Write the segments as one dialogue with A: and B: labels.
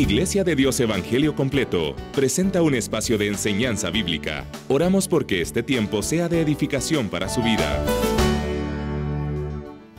A: Iglesia de Dios Evangelio Completo presenta un espacio de enseñanza bíblica. Oramos porque este tiempo sea de edificación para su vida.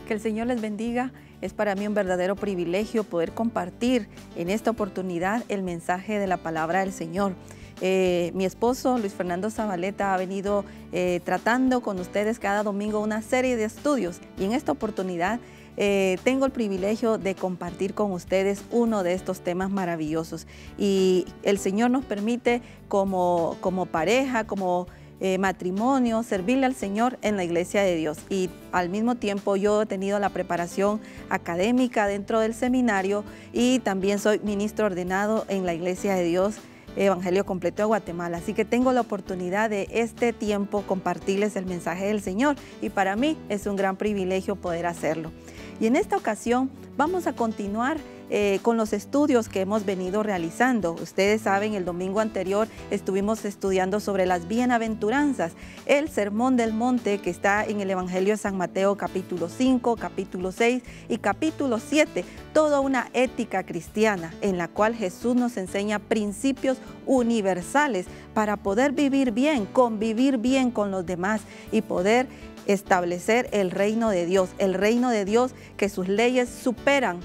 A: Que el Señor les bendiga. Es para mí un verdadero privilegio poder compartir en esta oportunidad el mensaje de la palabra del Señor. Eh, mi esposo Luis Fernando Zabaleta ha venido eh, tratando con ustedes cada domingo una serie de estudios y en esta oportunidad eh, tengo el privilegio de compartir con ustedes uno de estos temas maravillosos. Y el Señor nos permite como, como pareja, como... Eh, matrimonio, servirle al Señor en la iglesia de Dios. Y al mismo tiempo yo he tenido la preparación académica dentro del seminario y también soy ministro ordenado en la iglesia de Dios. Evangelio Completo de Guatemala. Así que tengo la oportunidad de este tiempo compartirles el mensaje del Señor y para mí es un gran privilegio poder hacerlo. Y en esta ocasión vamos a continuar eh, con los estudios que hemos venido realizando. Ustedes saben, el domingo anterior estuvimos estudiando sobre las bienaventuranzas, el Sermón del Monte que está en el Evangelio de San Mateo capítulo 5, capítulo 6 y capítulo 7, toda una ética cristiana en la cual Jesús nos enseña principios universales para poder vivir bien, convivir bien con los demás y poder establecer el reino de Dios, el reino de Dios que sus leyes superan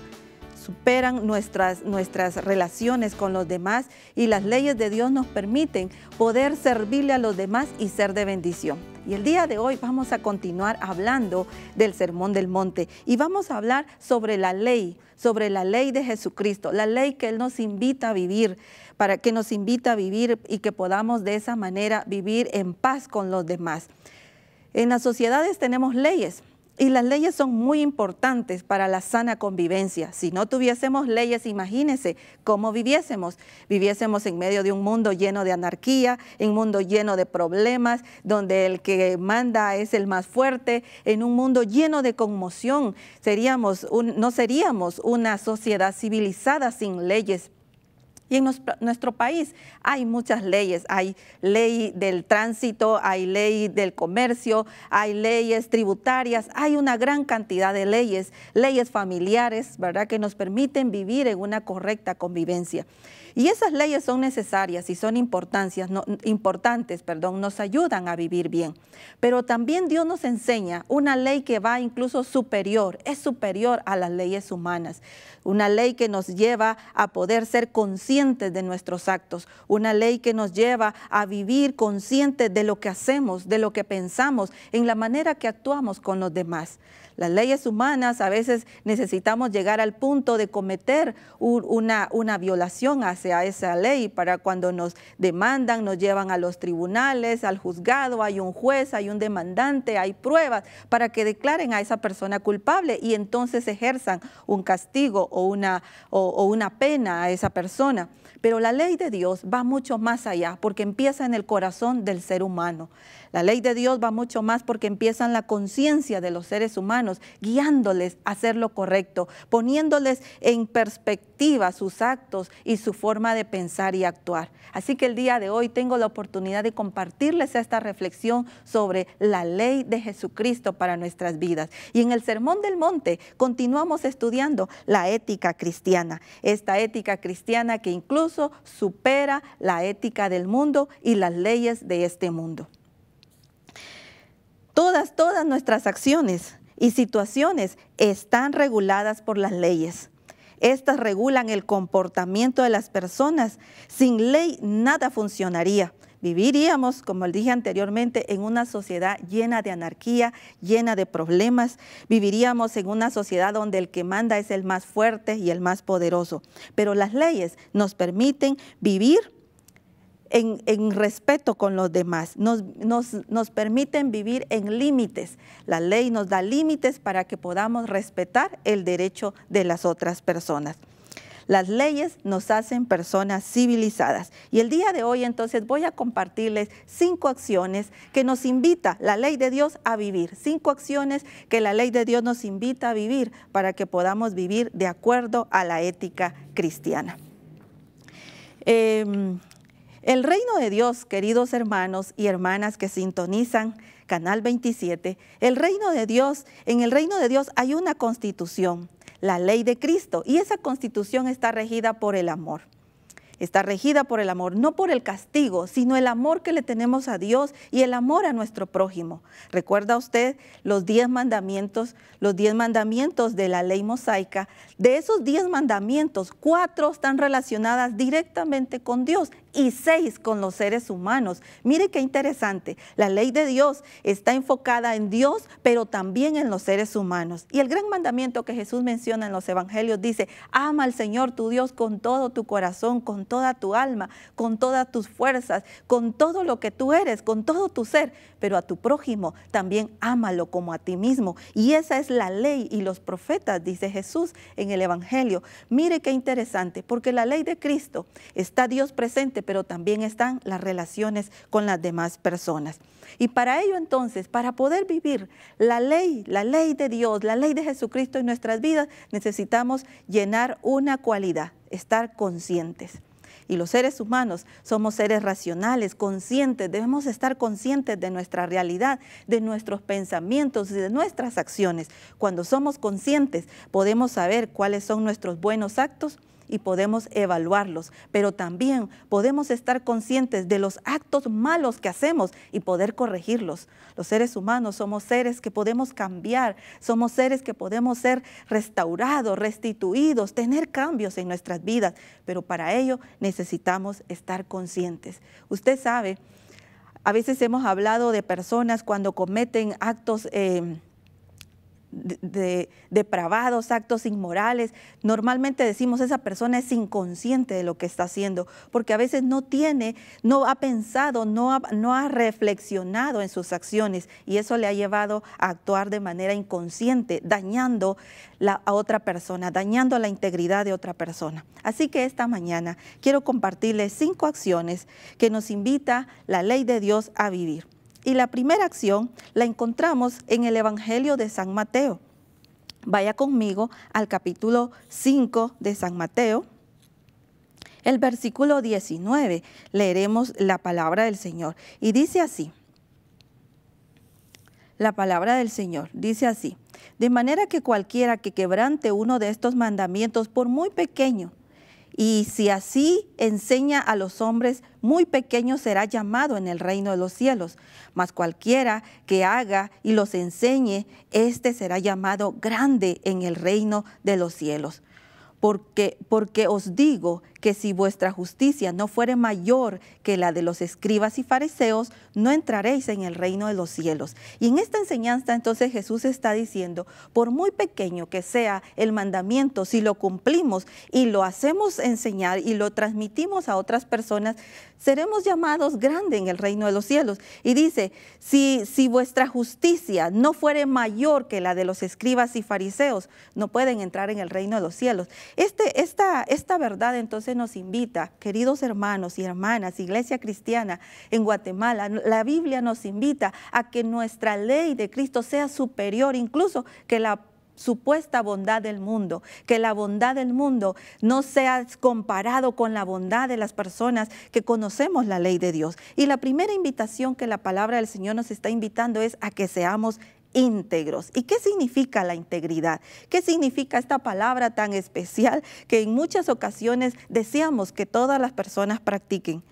A: superan nuestras, nuestras relaciones con los demás y las leyes de Dios nos permiten poder servirle a los demás y ser de bendición. Y el día de hoy vamos a continuar hablando del Sermón del Monte y vamos a hablar sobre la ley, sobre la ley de Jesucristo, la ley que Él nos invita a vivir, para que nos invita a vivir y que podamos de esa manera vivir en paz con los demás. En las sociedades tenemos leyes y las leyes son muy importantes para la sana convivencia. Si no tuviésemos leyes, imagínense cómo viviésemos. Viviésemos en medio de un mundo lleno de anarquía, en un mundo lleno de problemas, donde el que manda es el más fuerte, en un mundo lleno de conmoción. Seríamos no seríamos una sociedad civilizada sin leyes. Y en nuestro país hay muchas leyes, hay ley del tránsito, hay ley del comercio, hay leyes tributarias, hay una gran cantidad de leyes, leyes familiares, ¿verdad?, que nos permiten vivir en una correcta convivencia. Y esas leyes son necesarias y son importantes, perdón, nos ayudan a vivir bien. Pero también Dios nos enseña una ley que va incluso superior, es superior a las leyes humanas. Una ley que nos lleva a poder ser conscientes de nuestros actos, una ley que nos lleva a vivir conscientes de lo que hacemos, de lo que pensamos, en la manera que actuamos con los demás. Las leyes humanas a veces necesitamos llegar al punto de cometer una, una violación hacia esa ley para cuando nos demandan, nos llevan a los tribunales, al juzgado, hay un juez, hay un demandante, hay pruebas para que declaren a esa persona culpable y entonces ejerzan un castigo o una, o una pena a esa persona. Pero la ley de Dios va mucho más allá porque empieza en el corazón del ser humano. La ley de Dios va mucho más porque empieza en la conciencia de los seres humanos, guiándoles a hacer lo correcto, poniéndoles en perspectiva sus actos y su forma de pensar y actuar. Así que el día de hoy tengo la oportunidad de compartirles esta reflexión sobre la ley de Jesucristo para nuestras vidas. Y en el Sermón del Monte continuamos estudiando la ética cristiana, esta ética cristiana que incluso supera la ética del mundo y las leyes de este mundo. Todas, todas nuestras acciones y situaciones están reguladas por las leyes. Estas regulan el comportamiento de las personas. Sin ley nada funcionaría viviríamos, como dije anteriormente, en una sociedad llena de anarquía, llena de problemas. Viviríamos en una sociedad donde el que manda es el más fuerte y el más poderoso. Pero las leyes nos permiten vivir en, respeto con los demás, nos permiten vivir en límites. La ley nos da límites para que podamos respetar el derecho de las otras personas. Las leyes nos hacen personas civilizadas. Y el día de hoy entonces voy a compartirles cinco acciones que nos invita la ley de Dios a vivir. Cinco acciones que la ley de Dios nos invita a vivir para que podamos vivir de acuerdo a la ética cristiana. Em, el reino de Dios, queridos hermanos y hermanas que sintonizan Canal 27, el reino de Dios, en el reino de Dios hay una constitución la ley de Cristo. Y esa constitución está regida por el amor. Está regida por el amor, no por el castigo, sino el amor que le tenemos a Dios y el amor a nuestro prójimo. Recuerda usted los diez mandamientos, los diez mandamientos de la ley mosaica. De esos diez mandamientos, cuatro están relacionadas directamente con Dios y seis con los seres humanos. Mire qué interesante, la ley de Dios está enfocada en Dios, pero también en los seres humanos. Y el gran mandamiento que Jesús menciona en los evangelios dice, ama al Señor tu Dios con todo tu corazón, con toda tu alma, con todas tus fuerzas, con todo lo que tú eres, con todo tu ser, pero a tu prójimo también ámalo como a ti mismo. Y esa es la ley y los profetas, dice Jesús en el Evangelio. Mire qué interesante, porque la ley de Cristo está Dios presente, pero también están las relaciones con las demás personas. Y para ello entonces, para poder vivir la ley, la ley de Dios, la ley de Jesucristo en nuestras vidas, necesitamos llenar una cualidad, estar conscientes. Y los seres humanos somos seres racionales, conscientes, debemos estar conscientes de nuestra realidad, de nuestros pensamientos y de nuestras acciones. Cuando somos conscientes podemos saber cuáles son nuestros buenos actos y podemos evaluarlos, pero también podemos estar conscientes de los actos malos que hacemos y poder corregirlos. Los seres humanos somos seres que podemos cambiar, somos seres que podemos ser restaurados, restituidos, tener cambios en nuestras vidas, pero para ello necesitamos estar conscientes. Usted sabe, a veces hemos hablado de personas cuando cometen actos... Eh, de, depravados, actos inmorales. Normalmente decimos esa persona es inconsciente de lo que está haciendo, porque a veces no tiene, no ha pensado, no ha, no ha reflexionado en sus acciones y eso le ha llevado a actuar de manera inconsciente, dañando a otra persona, dañando la integridad de otra persona. Así que esta mañana quiero compartirles cinco acciones que nos invita la ley de Dios a vivir. Y la primera acción la encontramos en el Evangelio de San Mateo. Vaya conmigo al capítulo 5 de San Mateo. El versículo 19 leeremos la palabra del Señor y dice así. La palabra del Señor dice así, de manera que cualquiera que quebrante uno de estos mandamientos, por muy pequeño, y si así enseña a los hombres, muy pequeño será llamado en el reino de los cielos. Mas cualquiera que haga y los enseñe, éste será llamado grande en el reino de los cielos. Porque, porque os digo que si vuestra justicia no fuere mayor que la de los escribas y fariseos, no entraréis en el reino de los cielos. Y en esta enseñanza entonces Jesús está diciendo, por muy pequeño que sea el mandamiento, si lo cumplimos y lo hacemos enseñar y lo transmitimos a otras personas, seremos llamados grandes en el reino de los cielos. Y dice, si, si vuestra justicia no fuere mayor que la de los escribas y fariseos, no pueden entrar en el reino de los cielos. Este, esta, esta verdad entonces nos invita, queridos hermanos y hermanas, iglesia cristiana en Guatemala, la Biblia nos invita a que nuestra ley de Cristo sea superior incluso que la supuesta bondad del mundo, que la bondad del mundo no sea comparado con la bondad de las personas que conocemos la ley de Dios. Y la primera invitación que la palabra del Señor nos está invitando es a que seamos íntegros. ¿Y qué significa la integridad? ¿Qué significa esta palabra tan especial que en muchas ocasiones deseamos que todas las personas practiquen?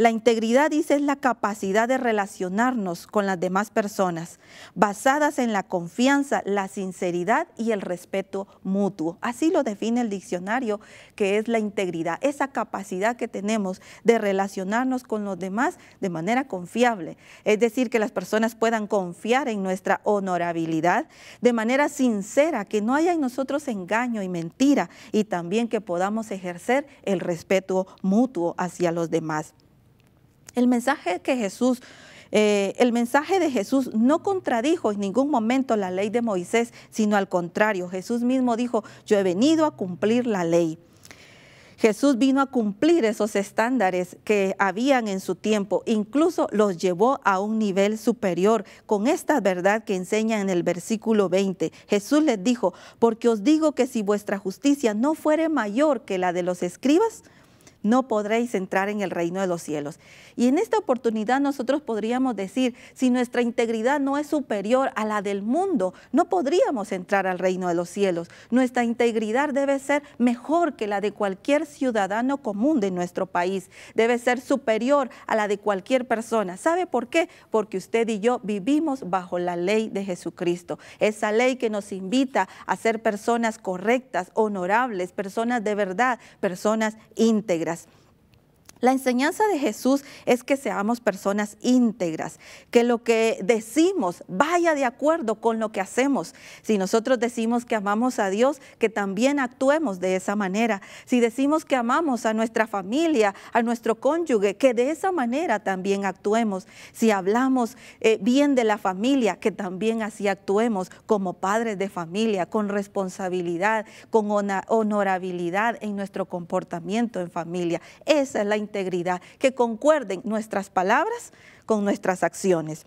A: La integridad, dice, es la capacidad de relacionarnos con las demás personas, basadas en la confianza, la sinceridad y el respeto mutuo. Así lo define el diccionario, que es la integridad, esa capacidad que tenemos de relacionarnos con los demás de manera confiable. Es decir, que las personas puedan confiar en nuestra honorabilidad de manera sincera, que no haya en nosotros engaño y mentira, y también que podamos ejercer el respeto mutuo hacia los demás. El mensaje que Jesús eh, el mensaje de Jesús no contradijo en ningún momento la ley de Moisés, sino al contrario, Jesús mismo dijo, yo he venido a cumplir la ley. Jesús vino a cumplir esos estándares que habían en su tiempo, incluso los llevó a un nivel superior con esta verdad que enseña en el versículo 20. Jesús les dijo, porque os digo que si vuestra justicia no fuere mayor que la de los escribas, no podréis entrar en el reino de los cielos. Y en esta oportunidad nosotros podríamos decir, si nuestra integridad no es superior a la del mundo, no podríamos entrar al reino de los cielos. Nuestra integridad debe ser mejor que la de cualquier ciudadano común de nuestro país, debe ser superior a la de cualquier persona. ¿Sabe por qué? Porque usted y yo vivimos bajo la ley de Jesucristo, esa ley que nos invita a ser personas correctas, honorables, personas de verdad, personas íntegras. Gracias. La enseñanza de Jesús es que seamos personas íntegras, que lo que decimos vaya de acuerdo con lo que hacemos. Si nosotros decimos que amamos a Dios, que también actuemos de esa manera. Si decimos que amamos a nuestra familia, a nuestro cónyuge, que de esa manera también actuemos. Si hablamos eh, bien de la familia, que también así actuemos como padres de familia, con responsabilidad, con honorabilidad en nuestro comportamiento en familia. Esa es la integridad, que concuerden nuestras palabras con nuestras acciones.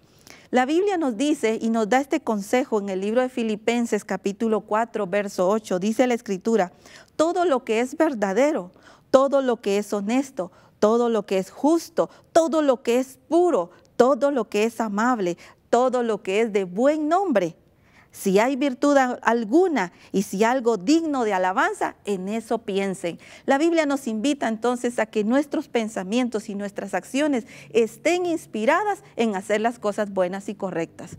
A: La Biblia nos dice y nos da este consejo en el libro de Filipenses capítulo 4, verso 8. Dice la escritura, todo lo que es verdadero, todo lo que es honesto, todo lo que es justo, todo lo que es puro, todo lo que es amable, todo lo que es de buen nombre, si hay virtud alguna y si algo digno de alabanza, en eso piensen. La Biblia nos invita entonces a que nuestros pensamientos y nuestras acciones estén inspiradas en hacer las cosas buenas y correctas.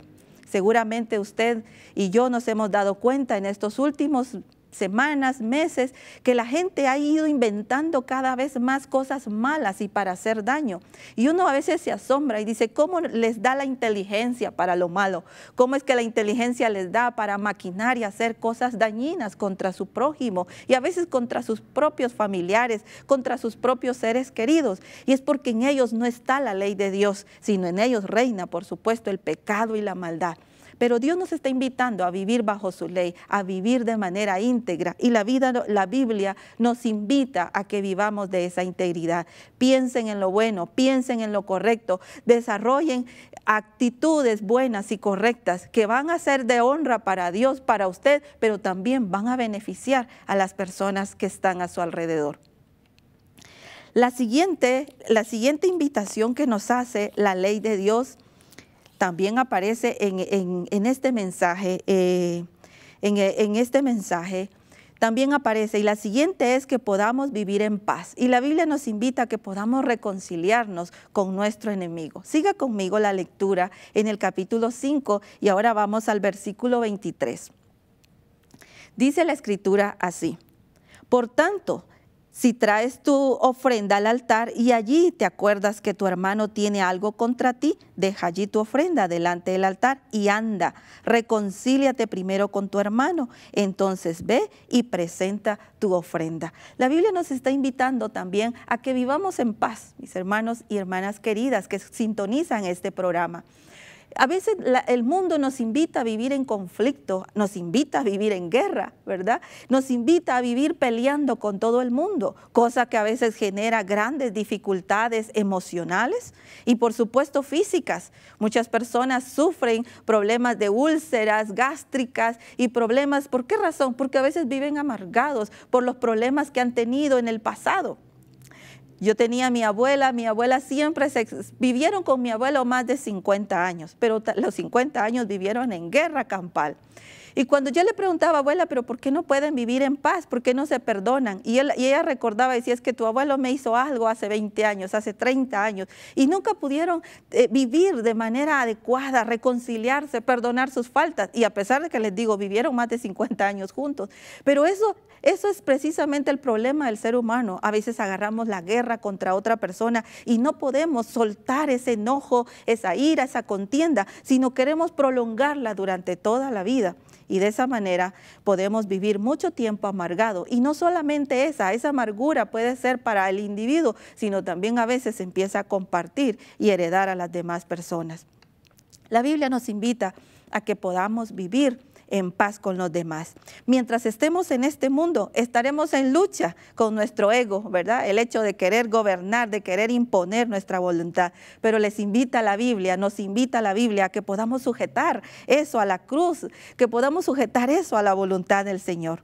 A: Seguramente usted y yo nos hemos dado cuenta en estos últimos semanas, meses, que la gente ha ido inventando cada vez más cosas malas y para hacer daño. Y uno a veces se asombra y dice, ¿cómo les da la inteligencia para lo malo? ¿Cómo es que la inteligencia les da para maquinar y hacer cosas dañinas contra su prójimo y a veces contra sus propios familiares, contra sus propios seres queridos? Y es porque en ellos no está la ley de Dios, sino en ellos reina, por supuesto, el pecado y la maldad. Pero Dios nos está invitando a vivir bajo su ley, a vivir de manera íntegra. Y la, vida, la Biblia nos invita a que vivamos de esa integridad. Piensen en lo bueno, piensen en lo correcto, desarrollen actitudes buenas y correctas que van a ser de honra para Dios, para usted, pero también van a beneficiar a las personas que están a su alrededor. La siguiente, la siguiente invitación que nos hace la ley de Dios también aparece en, este mensaje, eh, en, este mensaje, también aparece. Y la siguiente es que podamos vivir en paz. Y la Biblia nos invita a que podamos reconciliarnos con nuestro enemigo. Siga conmigo la lectura en el capítulo 5 y ahora vamos al versículo 23. Dice la escritura así. Por tanto, si traes tu ofrenda al altar y allí te acuerdas que tu hermano tiene algo contra ti, deja allí tu ofrenda delante del altar y anda, reconcíliate primero con tu hermano, entonces ve y presenta tu ofrenda. La Biblia nos está invitando también a que vivamos en paz, mis hermanos y hermanas queridas que sintonizan este programa a veces el mundo nos invita a vivir en conflicto, nos invita a vivir en guerra, ¿verdad? Nos invita a vivir peleando con todo el mundo, cosa que a veces genera grandes dificultades emocionales y por supuesto físicas. Muchas personas sufren problemas de úlceras gástricas y problemas, ¿por qué razón? Porque a veces viven amargados por los problemas que han tenido en el pasado. Yo tenía a mi abuela, mi abuela siempre vivieron con mi abuelo más de 50 años, pero los 50 años vivieron en guerra campal. Y cuando yo le preguntaba, abuela, pero ¿por qué no pueden vivir en paz? ¿Por qué no se perdonan? Y, ella recordaba, decía, es que tu abuelo me hizo algo hace 20 años, hace 30 años, y nunca pudieron eh, vivir de manera adecuada, reconciliarse, perdonar sus faltas. Y a pesar de que les digo, vivieron más de 50 años juntos. Pero eso eso es precisamente el problema del ser humano. A veces agarramos la guerra contra otra persona y no podemos soltar ese enojo, esa ira, esa contienda, sino queremos prolongarla durante toda la vida. Y de esa manera podemos vivir mucho tiempo amargado. Y no solamente esa, esa amargura puede ser para el individuo, sino también a veces empieza a compartir y heredar a las demás personas. La Biblia nos invita a que podamos vivir en paz con los demás. Mientras estemos en este mundo, estaremos en lucha con nuestro ego, ¿verdad? El hecho de querer gobernar, de querer imponer nuestra voluntad. Pero les invita a la Biblia, nos invita la Biblia a que podamos sujetar eso a la cruz, que podamos sujetar eso a la voluntad del Señor.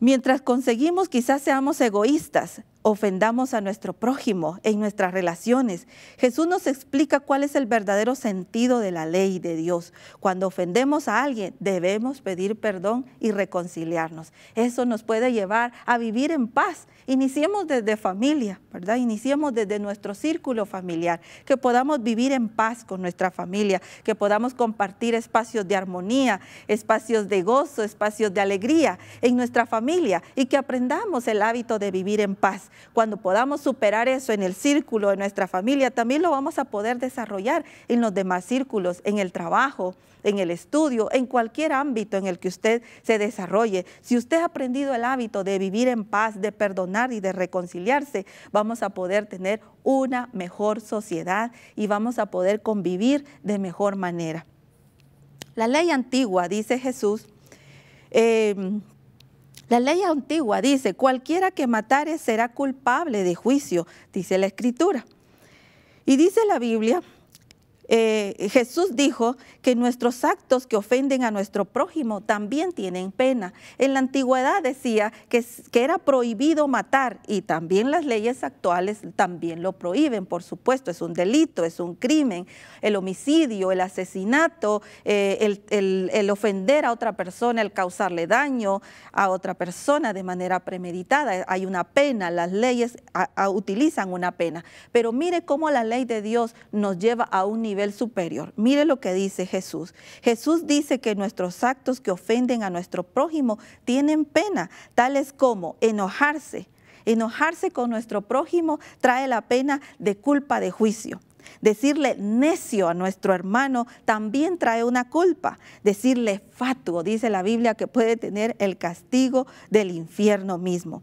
A: Mientras conseguimos, quizás seamos egoístas, ofendamos a nuestro prójimo en nuestras relaciones. Jesús nos explica cuál es el verdadero sentido de la ley de Dios. Cuando ofendemos a alguien, debemos pedir perdón y reconciliarnos. Eso nos puede llevar a vivir en paz. Iniciemos desde familia, ¿verdad? Iniciemos desde nuestro círculo familiar, que podamos vivir en paz con nuestra familia, que podamos compartir espacios de armonía, espacios de gozo, espacios de alegría en nuestra familia y que aprendamos el hábito de vivir en paz cuando podamos superar eso en el círculo de nuestra familia, también lo vamos a poder desarrollar en los demás círculos, en el trabajo, en el estudio, en cualquier ámbito en el que usted se desarrolle. Si usted ha aprendido el hábito de vivir en paz, de perdonar y de reconciliarse, vamos a poder tener una mejor sociedad y vamos a poder convivir de mejor manera. La ley antigua, dice Jesús, em, la ley antigua dice, cualquiera que matare será culpable de juicio, dice la escritura. Y dice la Biblia eh, Jesús dijo que nuestros actos que ofenden a nuestro prójimo también tienen pena. En la antigüedad decía que, era prohibido matar y también las leyes actuales también lo prohíben, por supuesto, es un delito, es un crimen, el homicidio, el asesinato, eh, el, ofender a otra persona, el causarle daño a otra persona de manera premeditada, hay una pena, las leyes utilizan una pena, pero mire cómo la ley de Dios nos lleva a un nivel superior. Mire lo que dice Jesús. Jesús dice que nuestros actos que ofenden a nuestro prójimo tienen pena, tales como enojarse. Enojarse con nuestro prójimo trae la pena de culpa de juicio. Decirle necio a nuestro hermano también trae una culpa. Decirle fatuo, dice la Biblia, que puede tener el castigo del infierno mismo.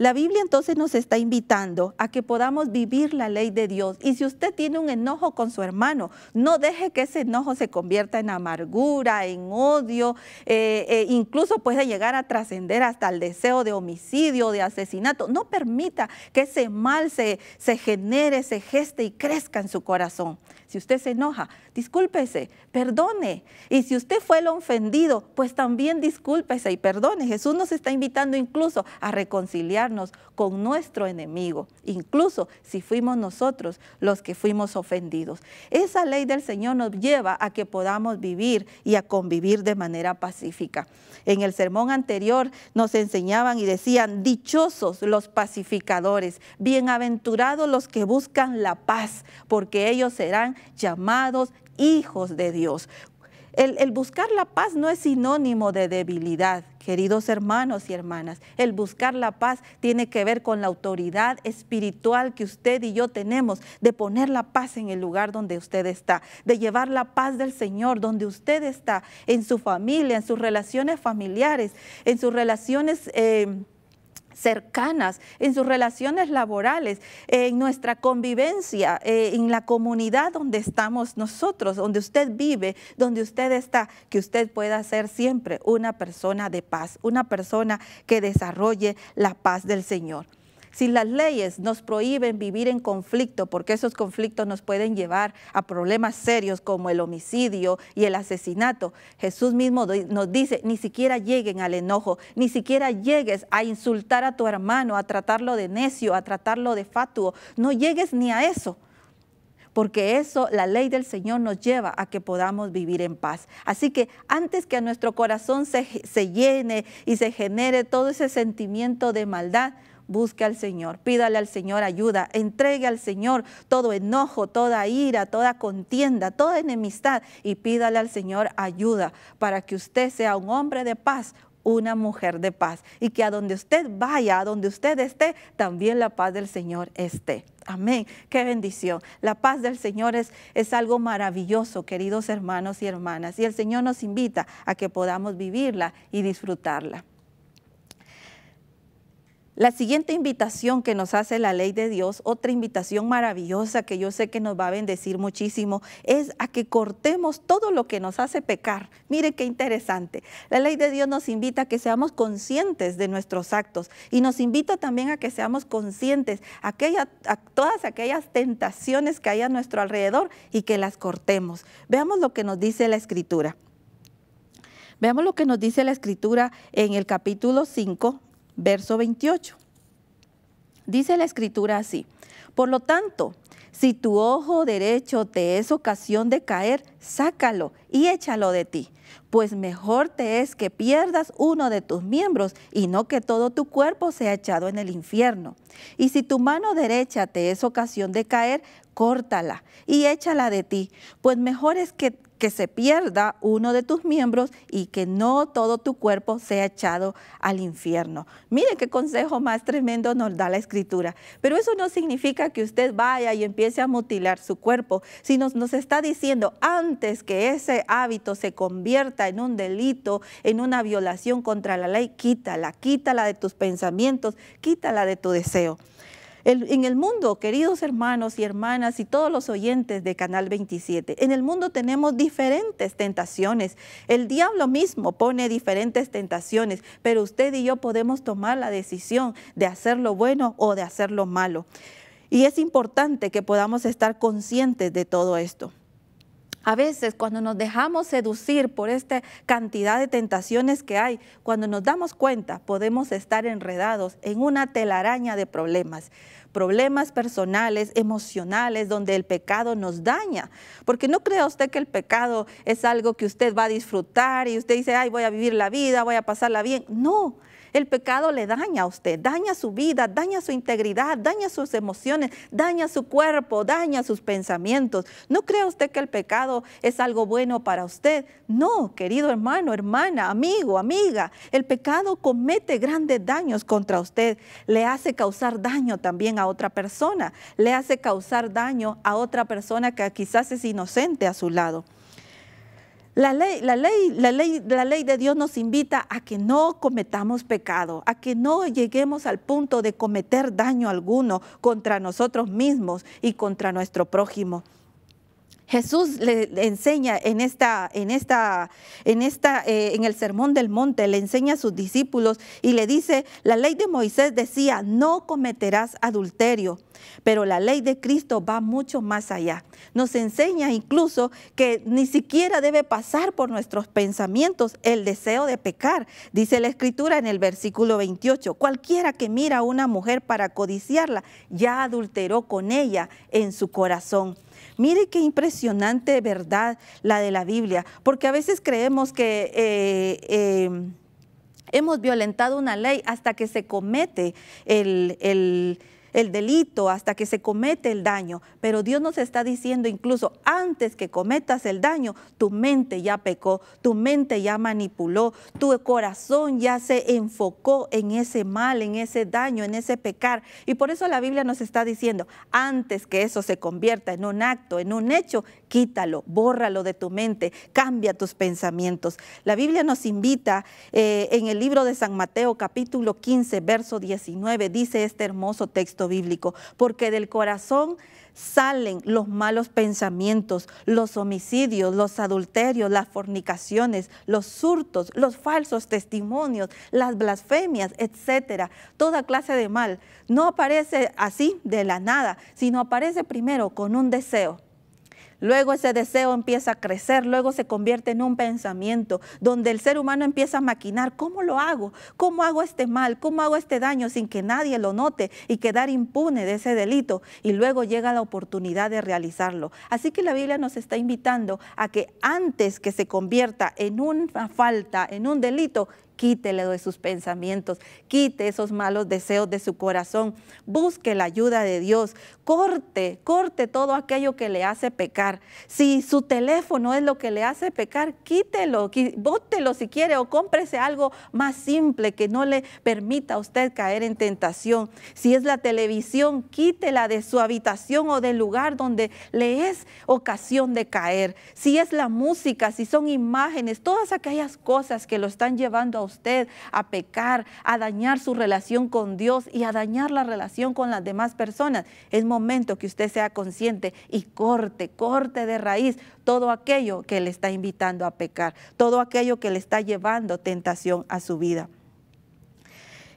A: La Biblia entonces nos está invitando a que podamos vivir la ley de Dios. Y si usted tiene un enojo con su hermano, no deje que ese enojo se convierta en amargura, en odio, e incluso puede llegar a trascender hasta el deseo de homicidio, de asesinato. No permita que ese mal se, se genere, se geste y crezca en su corazón. Si usted se enoja, discúlpese, perdone. Y si usted fue el ofendido, pues también discúlpese y perdone. Jesús nos está invitando incluso a reconciliarnos con nuestro enemigo, incluso si fuimos nosotros los que fuimos ofendidos. Esa ley del Señor nos lleva a que podamos vivir y a convivir de manera pacífica. En el sermón anterior nos enseñaban y decían, dichosos los pacificadores, bienaventurados los que buscan la paz, porque ellos serán llamados hijos de Dios. El, buscar la paz no es sinónimo de debilidad, queridos hermanos y hermanas. El buscar la paz tiene que ver con la autoridad espiritual que usted y yo tenemos de poner la paz en el lugar donde usted está, de llevar la paz del Señor donde usted está, en su familia, en sus relaciones familiares, en sus relaciones... Eh, cercanas, en sus relaciones laborales, en nuestra convivencia, eh, en la comunidad donde estamos nosotros, donde usted vive, donde usted está, que usted pueda ser siempre una persona de paz, una persona que desarrolle la paz del Señor. Si las leyes nos prohíben vivir en conflicto, porque esos conflictos nos pueden llevar a problemas serios como el homicidio y el asesinato, Jesús mismo nos dice, ni siquiera lleguen al enojo, ni siquiera llegues a insultar a tu hermano, a tratarlo de necio, a tratarlo de fatuo, no llegues ni a eso porque eso, la ley del Señor nos lleva a que podamos vivir en paz. Así que antes que a nuestro corazón se, se, llene y se genere todo ese sentimiento de maldad, busque al Señor, pídale al Señor ayuda, entregue al Señor todo enojo, toda ira, toda contienda, toda enemistad y pídale al Señor ayuda para que usted sea un hombre de paz, una mujer de paz y que a donde usted vaya, a donde usted esté, también la paz del Señor esté. Amén. Qué bendición. La paz del Señor es, es algo maravilloso, queridos hermanos y hermanas, y el Señor nos invita a que podamos vivirla y disfrutarla. La siguiente invitación que nos hace la ley de Dios, otra invitación maravillosa que yo sé que nos va a bendecir muchísimo, es a que cortemos todo lo que nos hace pecar. Mire qué interesante. La ley de Dios nos invita a que seamos conscientes de nuestros actos y nos invita también a que seamos conscientes aquella, todas aquellas tentaciones que hay a nuestro alrededor y que las cortemos. Veamos lo que nos dice la Escritura. Veamos lo que nos dice la Escritura en el capítulo 5, verso 28. Dice la escritura así, por lo tanto, si tu ojo derecho te es ocasión de caer, sácalo y échalo de ti, pues mejor te es que pierdas uno de tus miembros y no que todo tu cuerpo sea echado en el infierno. Y si tu mano derecha te es ocasión de caer, córtala y échala de ti, pues mejor es que que se pierda uno de tus miembros y que no todo tu cuerpo sea echado al infierno. Miren qué consejo más tremendo nos da la escritura. Pero eso no significa que usted vaya y empiece a mutilar su cuerpo, sino nos está diciendo antes que ese hábito se convierta en un delito, en una violación contra la ley, quítala, quítala de tus pensamientos, quítala de tu deseo en el mundo, queridos hermanos y hermanas y todos los oyentes de Canal 27, en el mundo tenemos diferentes tentaciones. El diablo mismo pone diferentes tentaciones, pero usted y yo podemos tomar la decisión de hacer lo bueno o de hacer lo malo. Y es importante que podamos estar conscientes de todo esto. A veces cuando nos dejamos seducir por esta cantidad de tentaciones que hay, cuando nos damos cuenta podemos estar enredados en una telaraña de problemas, problemas personales, emocionales, donde el pecado nos daña. Porque no crea usted que el pecado es algo que usted va a disfrutar y usted dice, ay, voy a vivir la vida, voy a pasarla bien. No, el pecado le daña a usted, daña su vida, daña su integridad, daña sus emociones, daña su cuerpo, daña sus pensamientos. No cree usted que el pecado es algo bueno para usted. No, querido hermano, hermana, amigo, amiga, el pecado comete grandes daños contra usted. Le hace causar daño también a otra persona, le hace causar daño a otra persona que quizás es inocente a su lado. La ley, la ley, la ley, la ley de Dios nos invita a que no cometamos pecado, a que no lleguemos al punto de cometer daño alguno contra nosotros mismos y contra nuestro prójimo. Jesús le enseña en esta, en esta, en esta, eh, en el sermón del monte, le enseña a sus discípulos y le dice: La ley de Moisés decía: No cometerás adulterio. Pero la ley de Cristo va mucho más allá. Nos enseña incluso que ni siquiera debe pasar por nuestros pensamientos el deseo de pecar. Dice la Escritura en el versículo 28, cualquiera que mira a una mujer para codiciarla ya adulteró con ella en su corazón. Mire qué impresionante verdad la de la Biblia, porque a veces creemos que... Eh, em, hemos violentado una ley hasta que se comete el el delito hasta que se comete el daño, pero Dios nos está diciendo incluso antes que cometas el daño, tu mente ya pecó, tu mente ya manipuló, tu corazón ya se enfocó en ese mal, en ese daño, en ese pecar. Y por eso la Biblia nos está diciendo, antes que eso se convierta en un acto, en un hecho, quítalo, bórralo de tu mente, cambia tus pensamientos. La Biblia nos invita eh, en el libro de San Mateo capítulo 15, verso 19, dice este hermoso texto bíblico, porque del corazón salen los malos pensamientos, los homicidios, los adulterios, las fornicaciones, los surtos, los falsos testimonios, las blasfemias, etcétera, toda clase de mal. No aparece así de la nada, sino aparece primero con un deseo Luego ese deseo empieza a crecer, luego se convierte en un pensamiento donde el ser humano empieza a maquinar, ¿cómo lo hago? ¿Cómo hago este mal? ¿Cómo hago este daño sin que nadie lo note y quedar impune de ese delito? Y luego llega la oportunidad de realizarlo. Así que la Biblia nos está invitando a que antes que se convierta en una falta, en un delito, quítele de sus pensamientos, quite esos malos deseos de su corazón, busque la ayuda de Dios, corte, corte todo aquello que le hace pecar. Si su teléfono es lo que le hace pecar, quítelo, bótelo si quiere o cómprese algo más simple que no le permita a usted caer en tentación. Si es la televisión, quítela de su habitación o del lugar donde le es ocasión de caer. Si es la música, si son imágenes, todas aquellas cosas que lo están llevando a usted a pecar, a dañar su relación con Dios y a dañar la relación con las demás personas. Es momento que usted sea consciente y corte, corte de raíz todo aquello que le está invitando a pecar, todo aquello que le está llevando tentación a su vida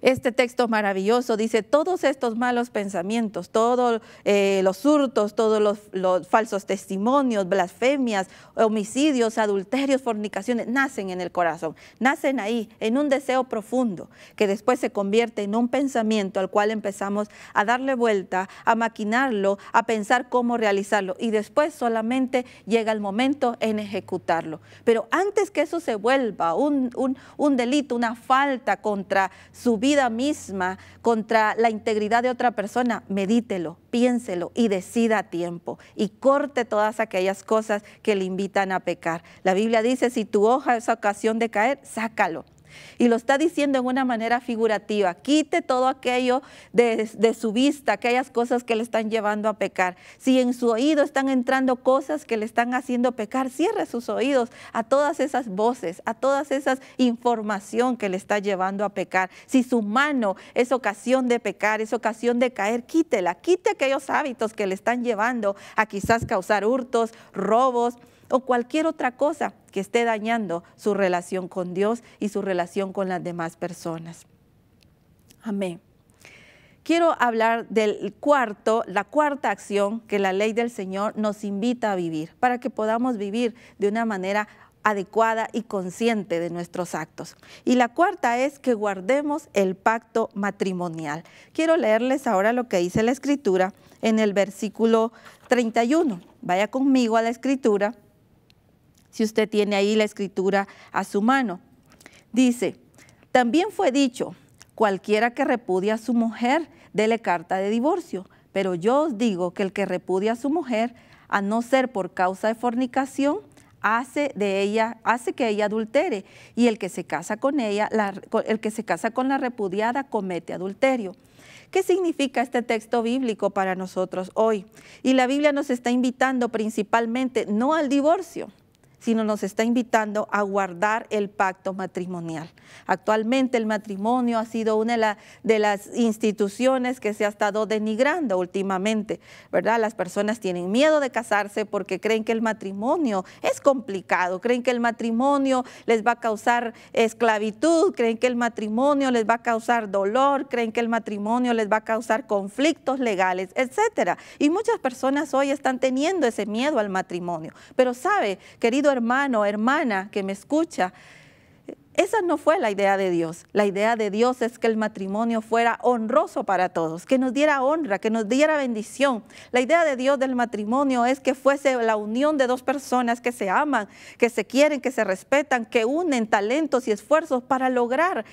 A: este texto maravilloso dice, todos estos malos pensamientos, todos eh, los hurtos, todos los, falsos testimonios, blasfemias, homicidios, adulterios, fornicaciones, nacen en el corazón, nacen ahí, en un deseo profundo, que después se convierte en un pensamiento al cual empezamos a darle vuelta, a maquinarlo, a pensar cómo realizarlo y después solamente llega el momento en ejecutarlo. Pero antes que eso se vuelva un delito, una falta contra su vida, misma, contra la integridad de otra persona, medítelo, piénselo y decida a tiempo y corte todas aquellas cosas que le invitan a pecar. La Biblia dice, si tu hoja es ocasión de caer, sácalo y lo está diciendo en una manera figurativa. Quite todo aquello de, su vista, aquellas cosas que le están llevando a pecar. Si en su oído están entrando cosas que le están haciendo pecar, cierre sus oídos a todas esas voces, a todas esas información que le está llevando a pecar. Si su mano es ocasión de pecar, es ocasión de caer, quítela. Quite aquellos hábitos que le están llevando a quizás causar hurtos, robos, o cualquier otra cosa que esté dañando su relación con Dios y su relación con las demás personas. Amén. Quiero hablar del cuarto, la cuarta acción que la ley del Señor nos invita a vivir, para que podamos vivir de una manera adecuada y consciente de nuestros actos. Y la cuarta es que guardemos el pacto matrimonial. Quiero leerles ahora lo que dice la escritura en el versículo 31. Vaya conmigo a la escritura si usted tiene ahí la escritura a su mano. Dice, también fue dicho, cualquiera que repudia a su mujer, dele carta de divorcio, pero yo os digo que el que repudia a su mujer, a no ser por causa de fornicación, hace de ella, hace que ella adultere, y el que se casa con ella, el que se casa con la repudiada comete adulterio. ¿Qué significa este texto bíblico para nosotros hoy? Y la Biblia nos está invitando principalmente no al divorcio, sino nos está invitando a guardar el pacto matrimonial. Actualmente el matrimonio ha sido una de, las instituciones que se ha estado denigrando últimamente, ¿verdad? Las personas tienen miedo de casarse porque creen que el matrimonio es complicado, creen que el matrimonio les va a causar esclavitud, creen que el matrimonio les va a causar dolor, creen que el matrimonio les va a causar conflictos legales, etc. Y muchas personas hoy están teniendo ese miedo al matrimonio. Pero sabe, querido hermano, hermana que me escucha, esa no fue la idea de Dios. La idea de Dios es que el matrimonio fuera honroso para todos, que nos diera honra, que nos diera bendición. La idea de Dios del matrimonio es que fuese la unión de dos personas que se aman, que se quieren, que se respetan, que unen talentos y esfuerzos para lograr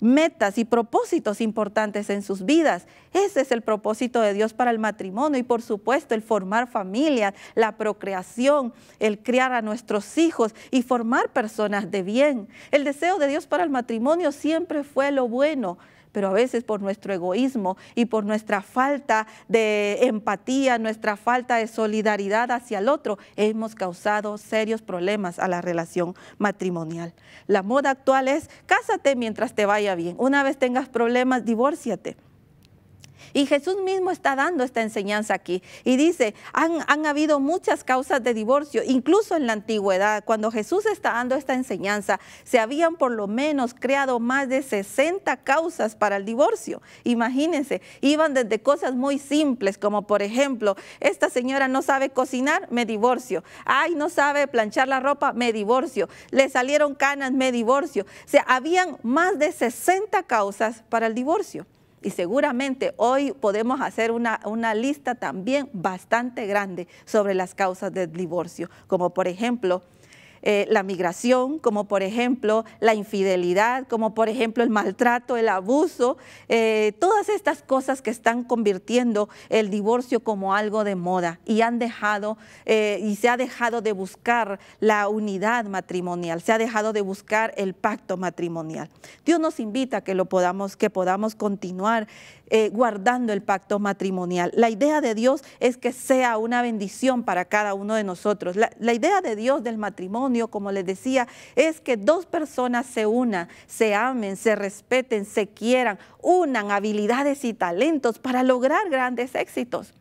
A: metas y propósitos importantes en sus vidas. Ese es el propósito de Dios para el matrimonio y por supuesto el formar familias, la procreación, el criar a nuestros hijos y formar personas de bien. El deseo de Dios para el matrimonio siempre fue lo bueno, pero a veces por nuestro egoísmo y por nuestra falta de empatía, nuestra falta de solidaridad hacia el otro, hemos causado serios problemas a la relación matrimonial. La moda actual es cásate mientras te vaya bien. Una vez tengas problemas, divórciate y Jesús mismo está dando esta enseñanza aquí. Y dice, han, habido muchas causas de divorcio, incluso en la antigüedad, cuando Jesús está dando esta enseñanza, se habían por lo menos creado más de 60 causas para el divorcio. Imagínense, iban desde cosas muy simples, como por ejemplo, esta señora no sabe cocinar, me divorcio. Ay, no sabe planchar la ropa, me divorcio. Le salieron canas, me divorcio. O sea, habían más de 60 causas para el divorcio. Y seguramente hoy podemos hacer una, lista también bastante grande sobre las causas del divorcio, como por ejemplo eh, la migración, como por ejemplo la infidelidad, como por ejemplo el maltrato, el abuso, eh, todas estas cosas que están convirtiendo el divorcio como algo de moda y han dejado eh, y se ha dejado de buscar la unidad matrimonial, se ha dejado de buscar el pacto matrimonial. Dios nos invita a que lo podamos, que podamos continuar guardando el pacto matrimonial. La idea de Dios es que sea una bendición para cada uno de nosotros. la idea de Dios del matrimonio como les decía, es que dos personas se unan, se amen, se respeten, se quieran, unan habilidades y talentos para lograr grandes éxitos.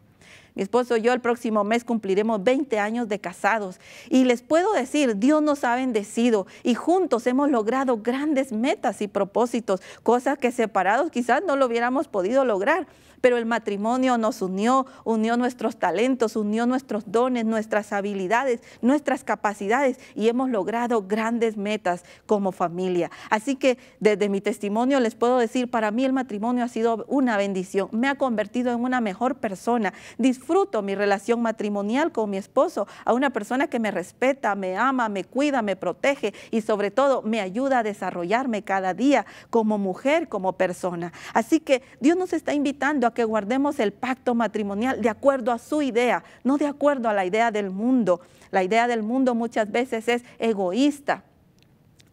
A: Mi esposo y yo el próximo mes cumpliremos 20 años de casados y les puedo decir, Dios nos ha bendecido y juntos hemos logrado grandes metas y propósitos, cosas que separados quizás no lo hubiéramos podido lograr pero el matrimonio nos unió, unió nuestros talentos, unió nuestros dones, nuestras habilidades, nuestras capacidades y hemos logrado grandes metas como familia. Así que desde mi testimonio les puedo decir, para mí el matrimonio ha sido una bendición, me ha convertido en una mejor persona, disfruto mi relación matrimonial con mi esposo, a una persona que me respeta, me ama, me cuida, me protege y sobre todo me ayuda a desarrollarme cada día como mujer, como persona. Así que Dios nos está invitando que guardemos el pacto matrimonial de acuerdo a su idea, no de acuerdo a la idea del mundo. La idea del mundo muchas veces es egoísta,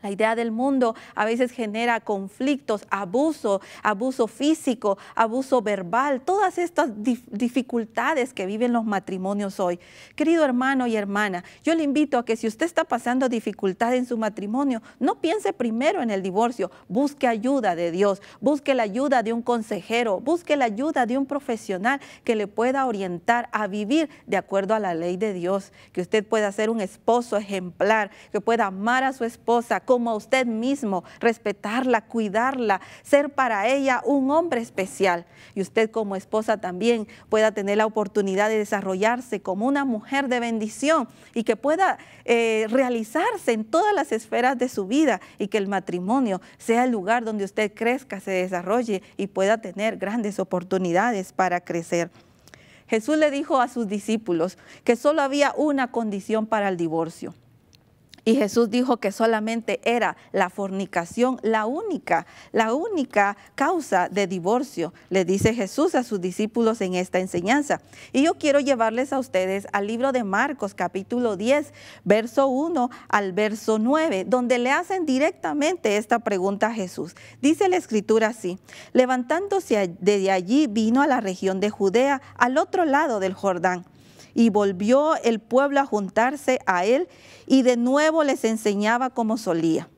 A: la idea del mundo a veces genera conflictos, abuso, abuso físico, abuso verbal, todas estas dificultades que viven los matrimonios hoy. Querido hermano y hermana, yo le invito a que si usted está pasando dificultad en su matrimonio, no piense primero en el divorcio, busque ayuda de Dios, busque la ayuda de un consejero, busque la ayuda de un profesional que le pueda orientar a vivir de acuerdo a la ley de Dios, que usted pueda ser un esposo ejemplar, que pueda amar a su esposa, como a usted mismo, respetarla, cuidarla, ser para ella un hombre especial. Y usted como esposa también pueda tener la oportunidad de desarrollarse como una mujer de bendición y que pueda eh, realizarse en todas las esferas de su vida y que el matrimonio sea el lugar donde usted crezca, se desarrolle y pueda tener grandes oportunidades para crecer. Jesús le dijo a sus discípulos que solo había una condición para el divorcio y Jesús dijo que solamente era la fornicación la única, la única causa de divorcio, le dice Jesús a sus discípulos en esta enseñanza. Y yo quiero llevarles a ustedes al libro de Marcos capítulo 10, verso 1 al verso 9, donde le hacen directamente esta pregunta a Jesús. Dice la escritura así, levantándose de allí vino a la región de Judea, al otro lado del Jordán y volvió el pueblo a juntarse a él y de nuevo les enseñaba como solía.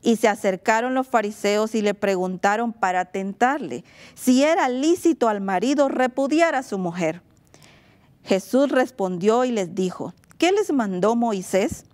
A: Y se acercaron los fariseos y le preguntaron para tentarle si era lícito al marido repudiar a su mujer. Jesús respondió y les dijo, ¿qué les mandó Moisés?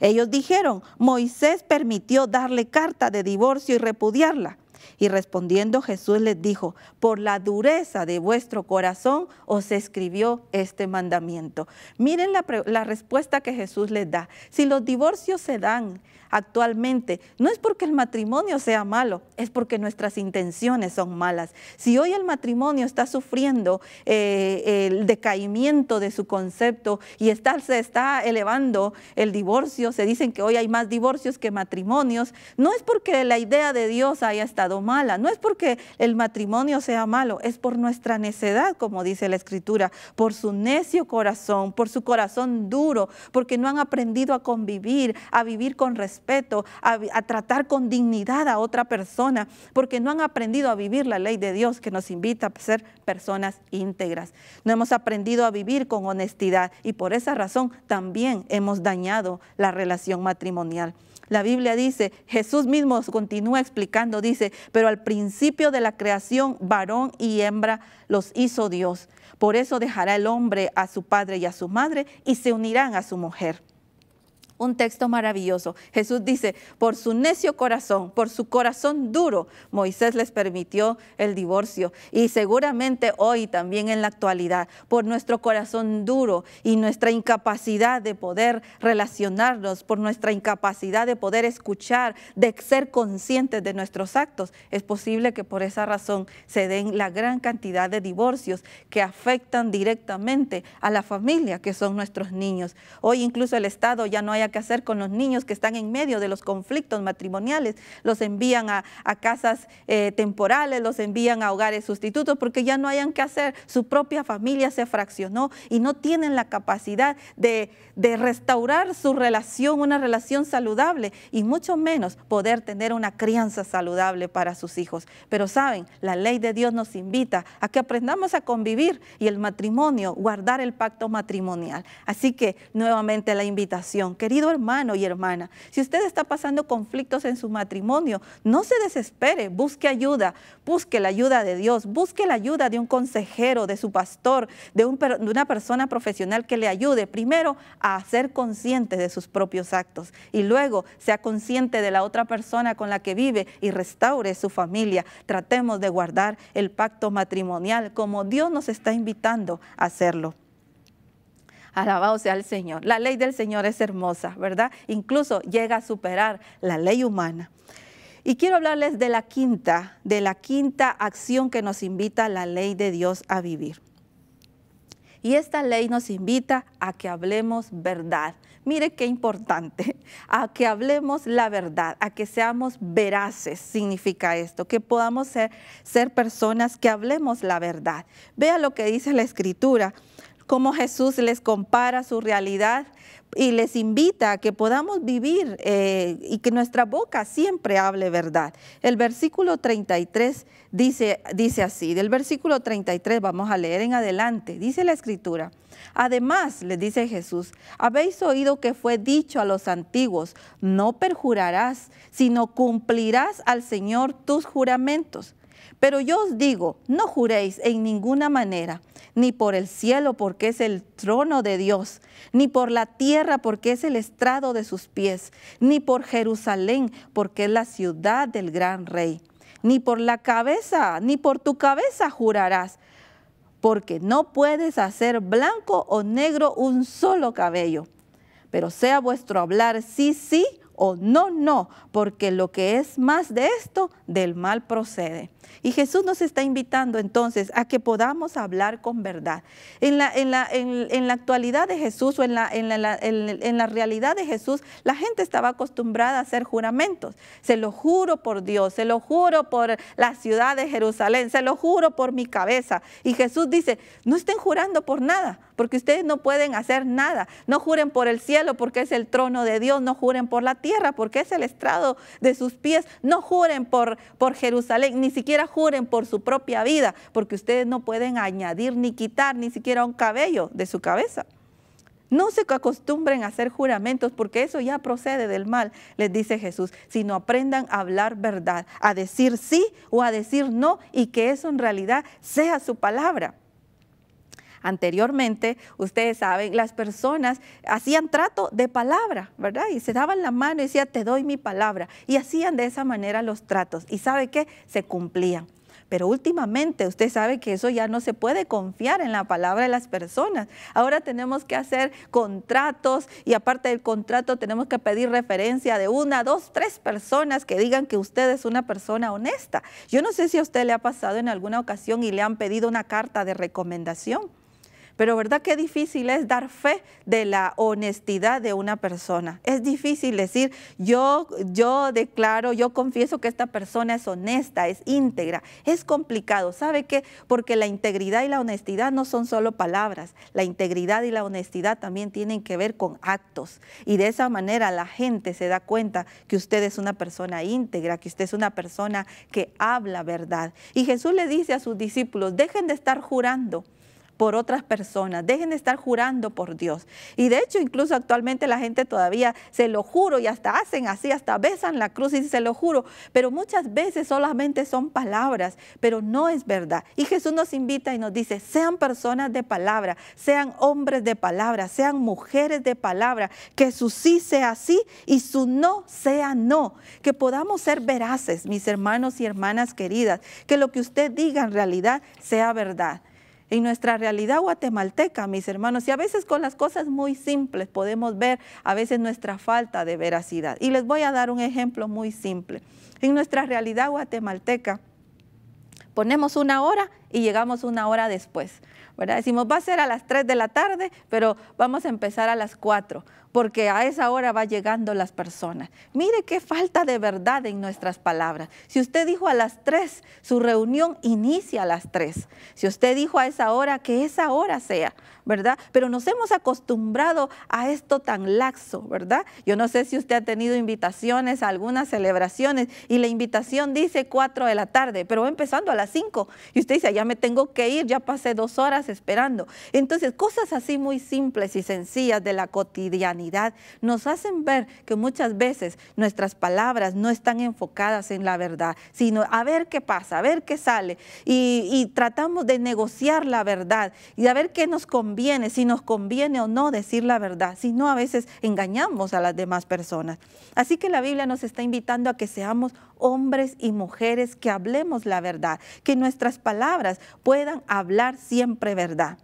A: Ellos dijeron, Moisés permitió darle carta de divorcio y repudiarla. Y respondiendo Jesús les dijo, por la dureza de vuestro corazón os escribió este mandamiento. Miren la, respuesta que Jesús les da. Si los divorcios se dan, actualmente, no es porque el matrimonio sea malo, es porque nuestras intenciones son malas. Si hoy el matrimonio está sufriendo eh, el decaimiento de su concepto y se está elevando el divorcio, se dicen que hoy hay más divorcios que matrimonios, no es porque la idea de Dios haya estado mala, no es porque el matrimonio sea malo, es por nuestra necedad, como dice la Escritura, por su necio corazón, por su corazón duro, porque no han aprendido a convivir, a vivir con respeto respeto, a, tratar con dignidad a otra persona, porque no han aprendido a vivir la ley de Dios que nos invita a ser personas íntegras. No hemos aprendido a vivir con honestidad y por esa razón también hemos dañado la relación matrimonial. La Biblia dice, Jesús mismo continúa explicando, dice, pero al principio de la creación, varón y hembra los hizo Dios. Por eso dejará el hombre a su padre y a su madre y se unirán a su mujer un texto maravilloso. Jesús dice, por su necio corazón, por su corazón duro, Moisés les permitió el divorcio. Y seguramente hoy también en la actualidad, por nuestro corazón duro y nuestra incapacidad de poder relacionarnos, por nuestra incapacidad de poder escuchar, de ser conscientes de nuestros actos, es posible que por esa razón se den la gran cantidad de divorcios que afectan directamente a la familia, que son nuestros niños. Hoy incluso el Estado ya no haya que hacer con los niños que están en medio de los conflictos matrimoniales. Los envían a, casas eh, temporales, los envían a hogares sustitutos porque ya no hayan que hacer. Su propia familia se fraccionó y no tienen la capacidad de, restaurar su relación, una relación saludable y mucho menos poder tener una crianza saludable para sus hijos. Pero saben, la ley de Dios nos invita a que aprendamos a convivir y el matrimonio, guardar el pacto matrimonial. Así que nuevamente la invitación, quería hermano y hermana, si usted está pasando conflictos en su matrimonio, no se desespere, busque ayuda, busque la ayuda de Dios, busque la ayuda de un consejero, de su pastor, de, de una persona profesional que le ayude primero a ser consciente de sus propios actos y luego sea consciente de la otra persona con la que vive y restaure su familia. Tratemos de guardar el pacto matrimonial como Dios nos está invitando a hacerlo. Alabado sea el Señor. La ley del Señor es hermosa, ¿verdad? Incluso llega a superar la ley humana. Y quiero hablarles de la quinta, de la quinta acción que nos invita la ley de Dios a vivir. Y esta ley nos invita a que hablemos verdad. Mire qué importante, a que hablemos la verdad, a que seamos veraces, significa esto, que podamos ser, ser personas que hablemos la verdad. Vea lo que dice la escritura cómo Jesús les compara su realidad y les invita a que podamos vivir eh, y que nuestra boca siempre hable verdad. El versículo 33 dice, dice así, del versículo 33 vamos a leer en adelante, dice la escritura, además les dice Jesús, habéis oído que fue dicho a los antiguos, no perjurarás, sino cumplirás al Señor tus juramentos. Pero yo os digo, no juréis en ninguna manera, ni por el cielo porque es el trono de Dios, ni por la tierra porque es el estrado de sus pies, ni por Jerusalén porque es la ciudad del gran rey, ni por la cabeza, ni por tu cabeza jurarás, porque no puedes hacer blanco o negro un solo cabello. Pero sea vuestro hablar sí, sí o no, no, porque lo que es más de esto, del mal procede. Y Jesús nos está invitando entonces a que podamos hablar con verdad. En la, en la, actualidad de Jesús o en la, en la, en la realidad de Jesús, la gente estaba acostumbrada a hacer juramentos. Se lo juro por Dios, se lo juro por la ciudad de Jerusalén, se lo juro por mi cabeza. Y Jesús dice, no estén jurando por nada, porque ustedes no pueden hacer nada. No juren por el cielo porque es el trono de Dios, no juren por la tierra porque es el estrado de sus pies, no juren por, por Jerusalén, ni siquiera juren por su propia vida, porque ustedes no pueden añadir ni quitar ni siquiera un cabello de su cabeza. No se acostumbren a hacer juramentos porque eso ya procede del mal, les dice Jesús, sino aprendan a hablar verdad, a decir sí o a decir no y que eso en realidad sea su palabra. Anteriormente, ustedes saben, las personas hacían trato de palabra, ¿verdad? Y se daban la mano y decían, te doy mi palabra. Y hacían de esa manera los tratos. ¿Y sabe qué? Se cumplían. Pero últimamente usted sabe que eso ya no se puede confiar en la palabra de las personas. Ahora tenemos que hacer contratos y aparte del contrato tenemos que pedir referencia de una, dos, tres personas que digan que usted es una persona honesta. Yo no sé si a usted le ha pasado en alguna ocasión y le han pedido una carta de recomendación. Pero verdad Qué difícil es dar fe de la honestidad de una persona. Es difícil decir, yo, yo declaro, yo confieso que esta persona es honesta, es íntegra. Es complicado. ¿Sabe qué? Porque la integridad y la honestidad no son solo palabras. La integridad y la honestidad también tienen que ver con actos. Y de esa manera la gente se da cuenta que usted es una persona íntegra, que usted es una persona que habla verdad. Y Jesús le dice a sus discípulos, dejen de estar jurando por otras personas. Dejen de estar jurando por Dios. Y de hecho, incluso actualmente la gente todavía se lo juro y hasta hacen así, hasta besan la cruz y se lo juro. Pero muchas veces solamente son palabras, pero no es verdad. Y Jesús nos invita y nos dice, sean personas de palabra, sean hombres de palabra, sean mujeres de palabra, que su sí sea sí y su no sea no. Que podamos ser veraces, mis hermanos y hermanas queridas, que lo que usted diga en realidad sea verdad en nuestra realidad guatemalteca, mis hermanos. Y a veces con las cosas muy simples podemos ver a veces nuestra falta de veracidad. Y les voy a dar un ejemplo muy simple. En nuestra realidad guatemalteca, ponemos una hora y llegamos una hora después. Decimos, va a ser a las 3 de la tarde, pero vamos a empezar a las 4 porque a esa hora va llegando las personas. Mire qué falta de verdad en nuestras palabras. Si usted dijo a las tres, su reunión inicia a las tres. Si usted dijo a esa hora, que esa hora sea, ¿verdad? Pero nos hemos acostumbrado a esto tan laxo, ¿verdad? Yo no sé si usted ha tenido invitaciones a algunas celebraciones y la invitación dice cuatro de la tarde, pero va empezando a las cinco. y usted dice, ah, ya me tengo que ir, ya pasé dos horas esperando. Entonces, cosas así muy simples y sencillas de la cotidianidad nos hacen ver que muchas veces nuestras palabras no están enfocadas en la verdad, sino a ver qué pasa, a ver qué sale. y tratamos de negociar la verdad y a ver qué nos conviene, si nos conviene o no decir la verdad, si no a veces engañamos a las demás personas. Así que la Biblia nos está invitando a que seamos hombres y mujeres que hablemos la verdad, que nuestras palabras puedan hablar siempre verdad.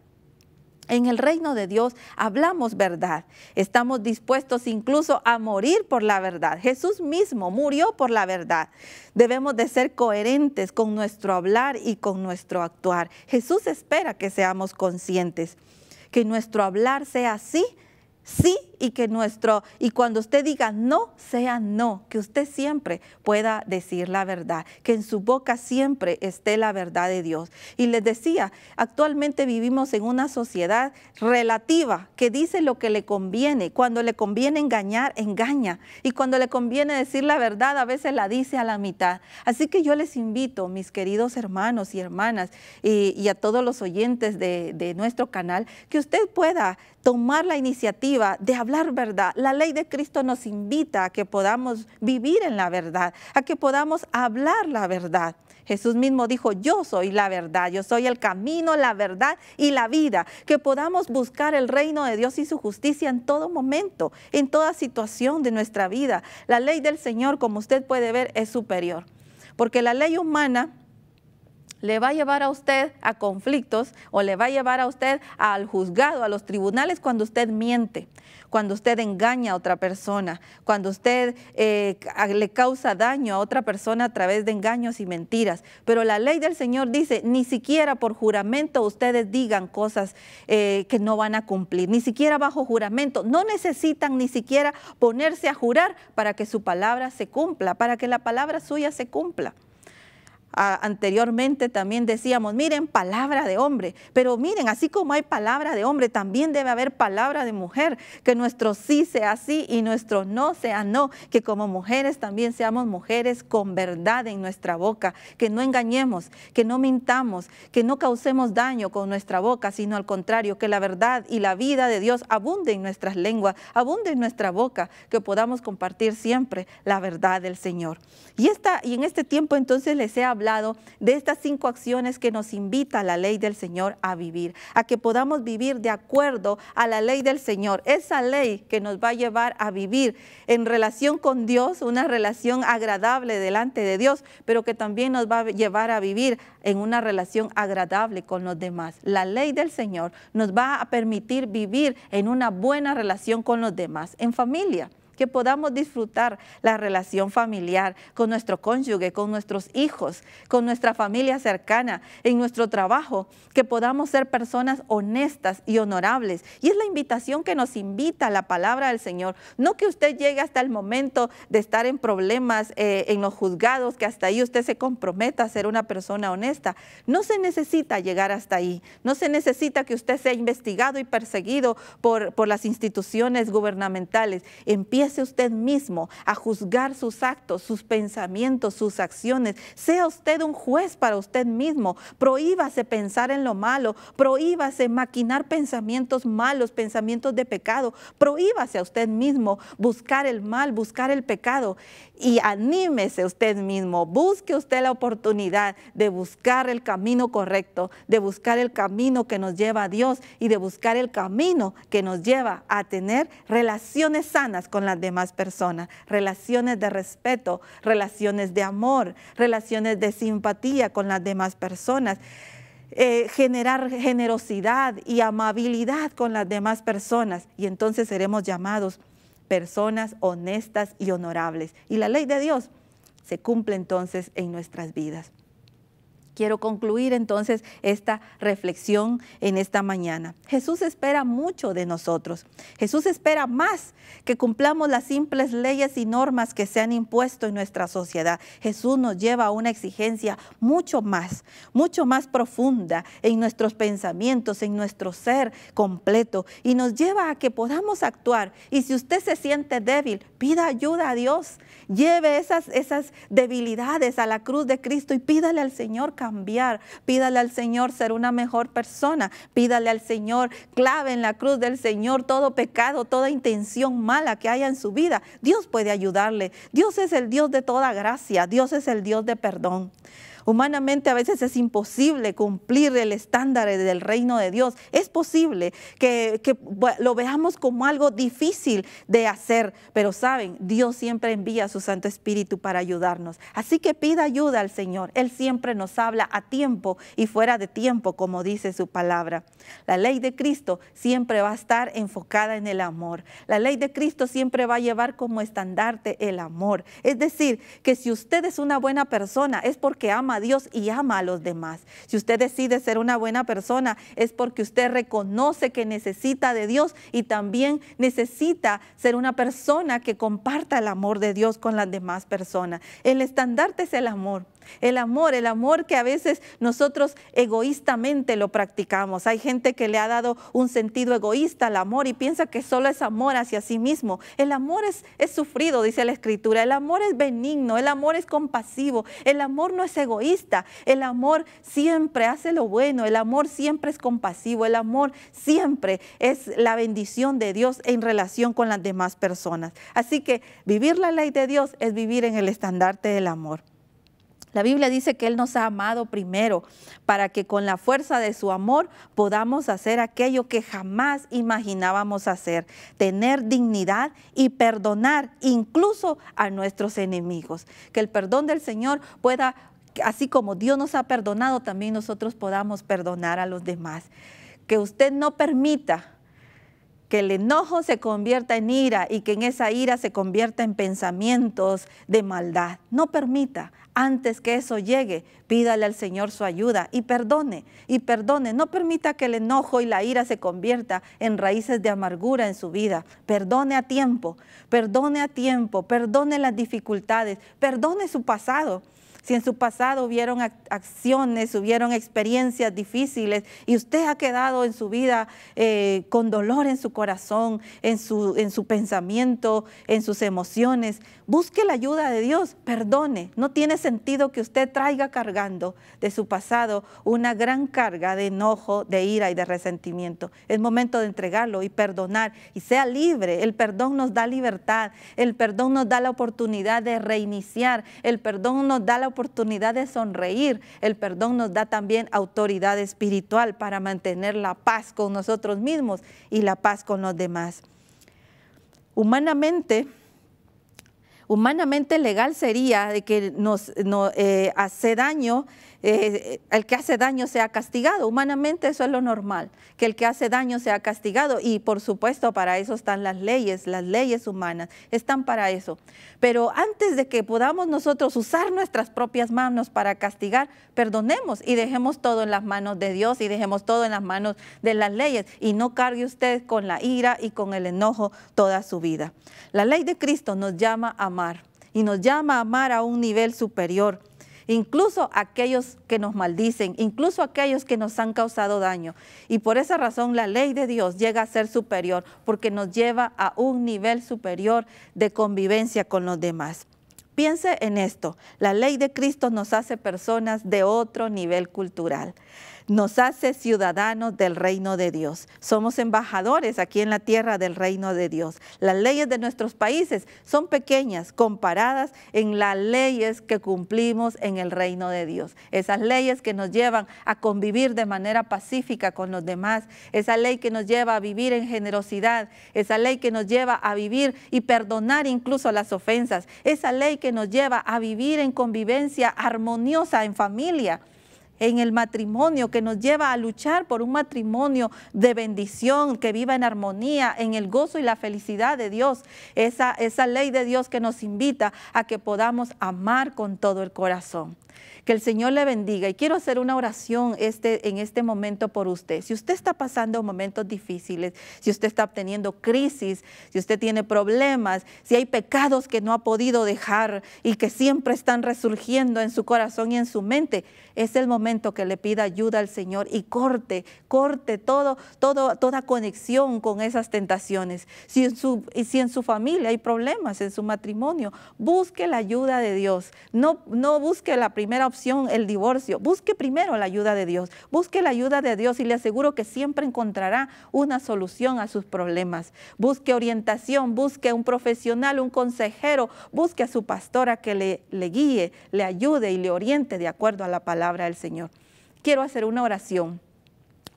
A: En el reino de Dios hablamos verdad. Estamos dispuestos incluso a morir por la verdad. Jesús mismo murió por la verdad. Debemos de ser coherentes con nuestro hablar y con nuestro actuar. Jesús espera que seamos conscientes, que nuestro hablar sea así sí y que nuestro y cuando usted diga no sea no, que usted siempre pueda decir la verdad, que en su boca siempre esté la verdad de Dios. Y les decía, actualmente vivimos en una sociedad relativa que dice lo que le conviene, cuando le conviene engañar, engaña y cuando le conviene decir la verdad a veces la dice a la mitad. Así que yo les invito, mis queridos hermanos y hermanas y, a todos los oyentes de, de nuestro canal, que usted pueda tomar la iniciativa de hablar verdad. La ley de Cristo nos invita a que podamos vivir en la verdad, a que podamos hablar la verdad. Jesús mismo dijo, yo soy la verdad, yo soy el camino, la verdad y la vida, que podamos buscar el reino de Dios y su justicia en todo momento, en toda situación de nuestra vida. La ley del Señor, como usted puede ver, es superior, porque la ley humana le va a llevar a usted a conflictos o le va a llevar a usted al juzgado, a los tribunales cuando usted miente, cuando usted engaña a otra persona, cuando usted eh, le causa daño a otra persona a través de engaños y mentiras. Pero la ley del Señor dice, ni siquiera por juramento ustedes digan cosas eh, que no van a cumplir, ni siquiera bajo juramento. No necesitan ni siquiera ponerse a jurar para que su palabra se cumpla, para que la palabra suya se cumpla anteriormente también decíamos, miren, palabra de hombre, pero miren, así como hay palabra de hombre, también debe haber palabra de mujer, que nuestro sí sea sí y nuestro no sea no, que como mujeres también seamos mujeres con verdad en nuestra boca, que no engañemos, que no mintamos, que no causemos daño con nuestra boca, sino al contrario, que la verdad y la vida de Dios abunde en nuestras lenguas, abunde en nuestra boca, que podamos compartir siempre la verdad del Señor. Y, esta, y en este tiempo entonces les he hablado lado de estas cinco acciones que nos invita la ley del Señor a vivir, a que podamos vivir de acuerdo a la ley del Señor, esa ley que nos va a llevar a vivir en relación con Dios, una relación agradable delante de Dios, pero que también nos va a llevar a vivir en una relación agradable con los demás. La ley del Señor nos va a permitir vivir en una buena relación con los demás, en familia que podamos disfrutar la relación familiar con nuestro cónyuge, con nuestros hijos, con nuestra familia cercana, en nuestro trabajo, que podamos ser personas honestas y honorables. Y es la invitación que nos invita la palabra del Señor. No que usted llegue hasta el momento de estar en problemas, eh, en los juzgados, que hasta ahí usted se comprometa a ser una persona honesta. No se necesita llegar hasta ahí. No se necesita que usted sea investigado y perseguido por, por las instituciones gubernamentales. Empieza usted mismo a juzgar sus actos, sus pensamientos, sus acciones. Sea usted un juez para usted mismo. Prohíbase pensar en lo malo. Prohíbase maquinar pensamientos malos, pensamientos de pecado. Prohíbase a usted mismo buscar el mal, buscar el pecado. Y anímese usted mismo. Busque usted la oportunidad de buscar el camino correcto, de buscar el camino que nos lleva a Dios y de buscar el camino que nos lleva a tener relaciones sanas con la demás personas, relaciones de respeto, relaciones de amor, relaciones de simpatía con las demás personas. Eh, generar generosidad y amabilidad con las demás personas y entonces seremos llamados personas honestas y honorables. Y la ley de Dios se cumple entonces en nuestras vidas. Quiero concluir entonces esta reflexión en esta mañana. Jesús espera mucho de nosotros. Jesús espera más que cumplamos las simples leyes y normas que se han impuesto en nuestra sociedad. Jesús nos lleva a una exigencia mucho más, mucho más profunda en nuestros pensamientos, en nuestro ser completo y nos lleva a que podamos actuar. Y si usted se siente débil, pida ayuda a Dios. Lleve esas, esas debilidades a la cruz de Cristo y pídale al Señor cambiar. Pídale al Señor ser una mejor persona. Pídale al Señor, clave en la cruz del Señor todo pecado, toda intención mala que haya en su vida. Dios puede ayudarle. Dios es el Dios de toda gracia. Dios es el Dios de perdón. Humanamente a veces es imposible cumplir el estándar del reino de Dios. Es posible que, lo veamos como algo difícil de hacer, pero saben, Dios siempre envía a su Santo Espíritu para ayudarnos. Así que pida ayuda al Señor. Él siempre nos habla a tiempo y fuera de tiempo, como dice su palabra. La ley de Cristo siempre va a estar enfocada en el amor. La ley de Cristo siempre va a llevar como estandarte el amor. Es decir, que si usted es una buena persona, es porque ama a Dios y ama a los demás. Si usted decide ser una buena persona es porque usted reconoce que necesita de Dios y también necesita ser una persona que comparta el amor de Dios con las demás personas. El estandarte es el amor. El amor, el amor que a veces nosotros egoístamente lo practicamos. Hay gente que le ha dado un sentido egoísta al amor y piensa que solo es amor hacia sí mismo. El amor es, es sufrido, dice la escritura. El amor es benigno, el amor es compasivo, el amor no es egoísta el amor siempre hace lo bueno, el amor siempre es compasivo, el amor siempre es la bendición de Dios en relación con las demás personas. Así que vivir la ley de Dios es vivir en el estandarte del amor. La Biblia dice que Él nos ha amado primero para que con la fuerza de su amor podamos hacer aquello que jamás imaginábamos hacer, tener dignidad y perdonar incluso a nuestros enemigos. Que el perdón del Señor pueda así como Dios nos ha perdonado, también nosotros podamos perdonar a los demás. Que usted no permita que el enojo se convierta en ira y que en esa ira se convierta en pensamientos de maldad. No permita, antes que eso llegue, pídale al Señor su ayuda y perdone, y perdone. No permita que el enojo y la ira se convierta en raíces de amargura en su vida. Perdone a tiempo, perdone a tiempo, perdone las dificultades, perdone su pasado si en su pasado hubieron acciones, hubieron experiencias difíciles y usted ha quedado en su vida eh, con dolor en su corazón, en su, en su pensamiento, en sus emociones, busque la ayuda de Dios, perdone. No tiene sentido que usted traiga cargando de su pasado una gran carga de enojo, de ira y de resentimiento. Es momento de entregarlo y perdonar y sea libre. El perdón nos da libertad, el perdón nos da la oportunidad de reiniciar, el perdón nos da la oportunidad de sonreír. El perdón nos da también autoridad espiritual para mantener la paz con nosotros mismos y la paz con los demás. Humanamente, humanamente legal sería de que nos, eh, hace daño eh, el que hace daño sea castigado. Humanamente eso es lo normal, que el que hace daño sea castigado. Y por supuesto para eso están las leyes, las leyes humanas, están para eso. Pero antes de que podamos nosotros usar nuestras propias manos para castigar, perdonemos y dejemos todo en las manos de Dios y dejemos todo en las manos de las leyes. Y no cargue usted con la ira y con el enojo toda su vida. La ley de Cristo nos llama a amar y nos llama a amar a un nivel superior incluso aquellos que nos maldicen, incluso aquellos que nos han causado daño. Y por esa razón la ley de Dios llega a ser superior porque nos lleva a un nivel superior de convivencia con los demás. Piense en esto, la ley de Cristo nos hace personas de otro nivel cultural nos hace ciudadanos del reino de Dios. Somos embajadores aquí en la tierra del reino de Dios. Las leyes de nuestros países son pequeñas comparadas en las leyes que cumplimos en el reino de Dios. Esas leyes que nos llevan a convivir de manera pacífica con los demás, esa ley que nos lleva a vivir en generosidad, esa ley que nos lleva a vivir y perdonar incluso las ofensas, esa ley que nos lleva a vivir en convivencia armoniosa en familia en el matrimonio, que nos lleva a luchar por un matrimonio de bendición, que viva en armonía, en el gozo y la felicidad de Dios. Esa, esa ley de Dios que nos invita a que podamos amar con todo el corazón. Que el Señor le bendiga. Y quiero hacer una oración este, en este momento por usted. Si usted está pasando momentos difíciles, si usted está teniendo crisis, si usted tiene problemas, si hay pecados que no ha podido dejar y que siempre están resurgiendo en su corazón y en su mente, es el momento que le pida ayuda al Señor y corte, corte todo, todo, toda conexión con esas tentaciones. Si en, su, si en su familia hay problemas, en su matrimonio, busque la ayuda de Dios. No, no busque la primera opción, el divorcio. Busque primero la ayuda de Dios. Busque la ayuda de Dios y le aseguro que siempre encontrará una solución a sus problemas. Busque orientación, busque un profesional, un consejero, busque a su pastora que le, le guíe, le ayude y le oriente de acuerdo a la palabra del Señor. Quiero hacer una oración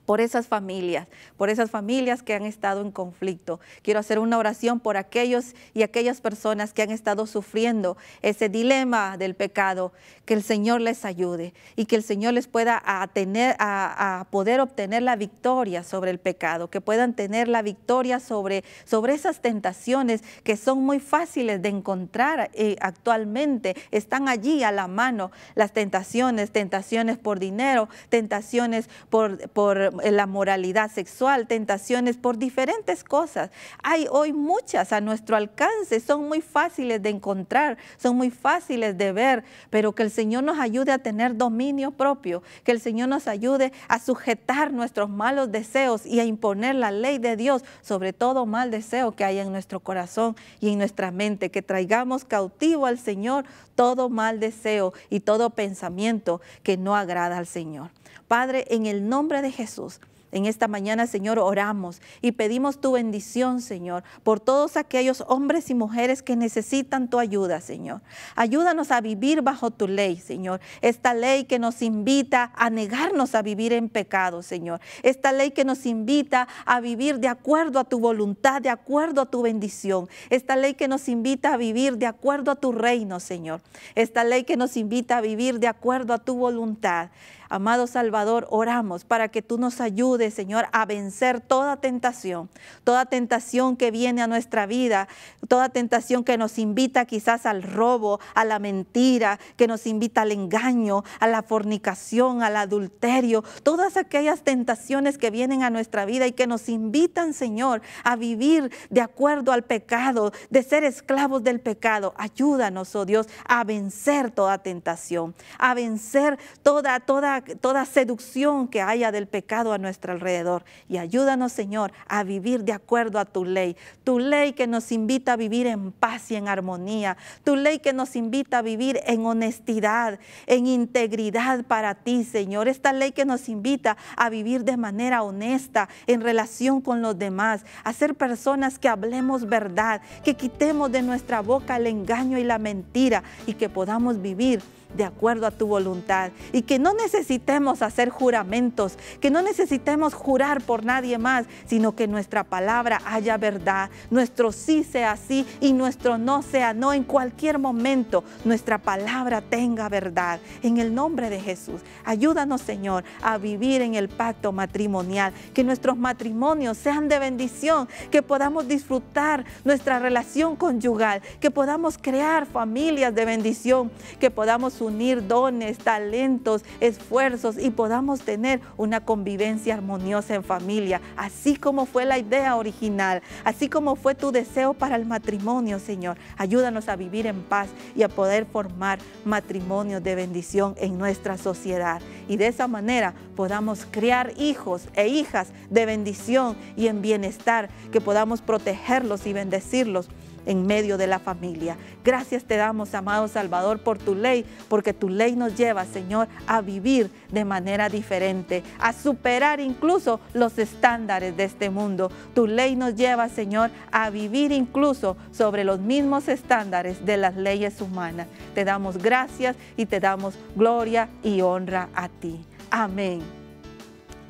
A: por esas familias, por esas familias que han estado en conflicto. Quiero hacer una oración por aquellos y aquellas personas que han estado sufriendo ese dilema del pecado, que el Señor les ayude y que el Señor les pueda tener a, poder obtener la victoria sobre el pecado, que puedan tener la victoria sobre, sobre esas tentaciones que son muy fáciles de encontrar eh, actualmente, están allí a la mano las tentaciones, tentaciones por dinero, tentaciones por, por eh, la moralidad sexual, tentaciones por diferentes cosas. Hay hoy muchas a nuestro alcance, son muy fáciles de encontrar, son muy fáciles de ver, pero que el Señor nos ayude a tener dominio propio, que el Señor nos ayude a sujetar nuestros malos deseos y a imponer la ley de Dios sobre todo mal deseo que hay en nuestro corazón y en nuestra mente, que traigamos cautivo al Señor todo mal deseo y todo pensamiento que no agrada al Señor. Padre, en el nombre de Jesús, en esta mañana, Señor, oramos y pedimos tu bendición, Señor, por todos aquellos hombres y mujeres que necesitan tu ayuda, Señor. Ayúdanos a vivir bajo tu ley, Señor. Esta ley que nos invita a negarnos a vivir en pecado, Señor. Esta ley que nos invita a vivir de acuerdo a tu voluntad, de acuerdo a tu bendición. Esta ley que nos invita a vivir de acuerdo a tu reino, Señor. Esta ley que nos invita a vivir de acuerdo a tu voluntad. Amado Salvador, oramos para que tú nos ayudes, Señor, a vencer toda tentación, toda tentación que viene a nuestra vida, toda tentación que nos invita quizás al robo, a la mentira, que nos invita al engaño, a la fornicación, al adulterio, todas aquellas tentaciones que vienen a nuestra vida y que nos invitan, Señor, a vivir de acuerdo al pecado, de ser esclavos del pecado. Ayúdanos, oh Dios, a vencer toda tentación, a vencer toda, toda toda, seducción que haya del pecado a nuestro alrededor. Y ayúdanos, Señor, a vivir de acuerdo a tu ley. Tu ley que nos invita a vivir en paz y en armonía. Tu ley que nos invita a vivir en honestidad, en integridad para ti, Señor. Esta ley que nos invita a vivir de manera honesta en relación con los demás, a ser personas que hablemos verdad, que quitemos de nuestra boca el engaño y la mentira y que podamos vivir de acuerdo a tu voluntad y que no necesitemos hacer juramentos, que no necesitemos jurar por nadie más, sino que nuestra palabra haya verdad, nuestro sí sea sí y nuestro no sea no en cualquier momento, nuestra palabra tenga verdad. En el nombre de Jesús, ayúdanos Señor a vivir en el pacto matrimonial, que nuestros matrimonios sean de bendición, que podamos disfrutar nuestra relación conyugal, que podamos crear familias de bendición, que podamos unir dones, talentos, esfuerzos y podamos tener una convivencia armoniosa en familia, así como fue la idea original, así como fue tu deseo para el matrimonio, Señor. Ayúdanos a vivir en paz y a poder formar matrimonios de bendición en nuestra sociedad. Y de esa manera podamos crear hijos e hijas de bendición y en bienestar, que podamos protegerlos y bendecirlos en medio de la familia. Gracias te damos, amado Salvador, por tu ley, porque tu ley nos lleva, Señor, a vivir de manera diferente, a superar incluso los estándares de este mundo. Tu ley nos lleva, Señor, a vivir incluso sobre los mismos estándares de las leyes humanas. Te damos gracias y te damos gloria y honra a ti. Amén.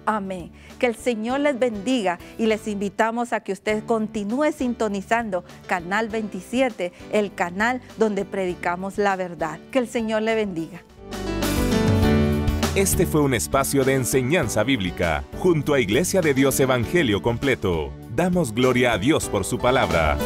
A: Amén. Que el Señor les bendiga y les invitamos a que usted continúe sintonizando Canal 27, el canal donde predicamos la verdad. Que el Señor le bendiga. Este fue un espacio de enseñanza bíblica junto a Iglesia de Dios Evangelio Completo. Damos gloria a Dios por su palabra.